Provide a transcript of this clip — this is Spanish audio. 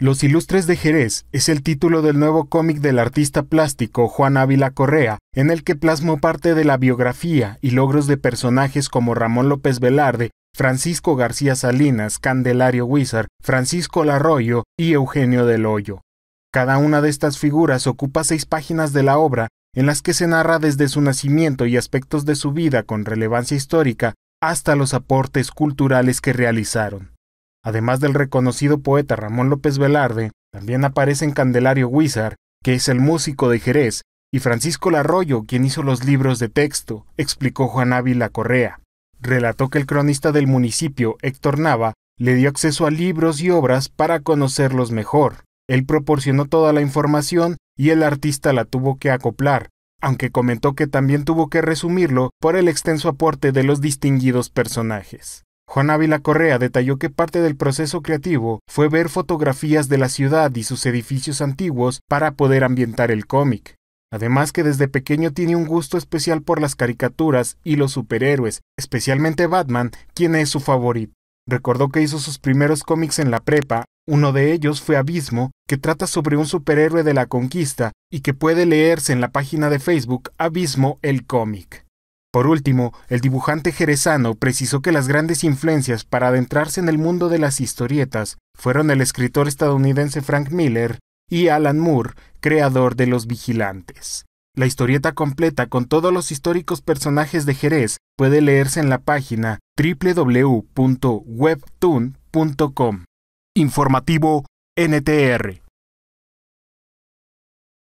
Los Ilustres de Jerez es el título del nuevo cómic del artista plástico Juan Ávila Correa, en el que plasmó parte de la biografía y logros de personajes como Ramón López Velarde, Francisco García Salinas, Candelario Huizar, Francisco Larroyo y Eugenio del Hoyo. Cada una de estas figuras ocupa seis páginas de la obra, en las que se narra desde su nacimiento y aspectos de su vida con relevancia histórica hasta los aportes culturales que realizaron además del reconocido poeta Ramón López Velarde, también aparecen Candelario Huizar, que es el músico de Jerez, y Francisco Larroyo, quien hizo los libros de texto, explicó Juan Ávila Correa. Relató que el cronista del municipio, Héctor Nava, le dio acceso a libros y obras para conocerlos mejor. Él proporcionó toda la información y el artista la tuvo que acoplar, aunque comentó que también tuvo que resumirlo por el extenso aporte de los distinguidos personajes. Juan Ávila Correa detalló que parte del proceso creativo fue ver fotografías de la ciudad y sus edificios antiguos para poder ambientar el cómic. Además que desde pequeño tiene un gusto especial por las caricaturas y los superhéroes, especialmente Batman, quien es su favorito. Recordó que hizo sus primeros cómics en la prepa, uno de ellos fue Abismo, que trata sobre un superhéroe de la conquista y que puede leerse en la página de Facebook Abismo el cómic. Por último, el dibujante jerezano precisó que las grandes influencias para adentrarse en el mundo de las historietas fueron el escritor estadounidense Frank Miller y Alan Moore, creador de Los Vigilantes. La historieta completa con todos los históricos personajes de Jerez puede leerse en la página www.webtoon.com. Informativo NTR